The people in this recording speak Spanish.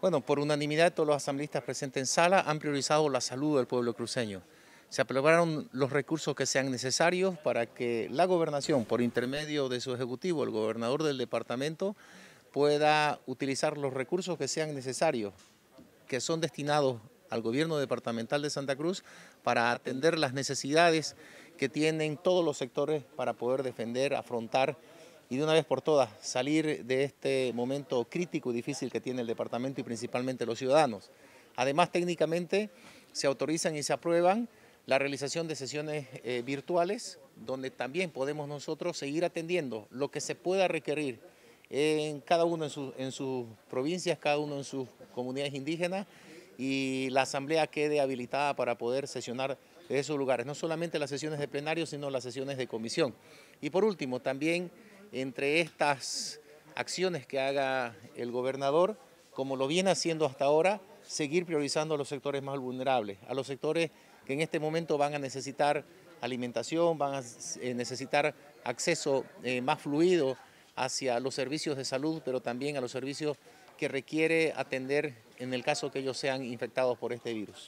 Bueno, por unanimidad todos los asambleístas presentes en sala han priorizado la salud del pueblo cruceño. Se aprobaron los recursos que sean necesarios para que la gobernación, por intermedio de su ejecutivo, el gobernador del departamento, pueda utilizar los recursos que sean necesarios, que son destinados al gobierno departamental de Santa Cruz para atender las necesidades que tienen todos los sectores para poder defender, afrontar y de una vez por todas salir de este momento crítico y difícil que tiene el departamento y principalmente los ciudadanos. Además, técnicamente se autorizan y se aprueban la realización de sesiones eh, virtuales, donde también podemos nosotros seguir atendiendo lo que se pueda requerir en cada uno en, en sus provincias, cada uno en sus comunidades indígenas, y la asamblea quede habilitada para poder sesionar de esos lugares, no solamente las sesiones de plenario, sino las sesiones de comisión. Y por último, también entre estas acciones que haga el gobernador, como lo viene haciendo hasta ahora, seguir priorizando a los sectores más vulnerables, a los sectores que en este momento van a necesitar alimentación, van a eh, necesitar acceso eh, más fluido hacia los servicios de salud, pero también a los servicios que requiere atender en el caso que ellos sean infectados por este virus.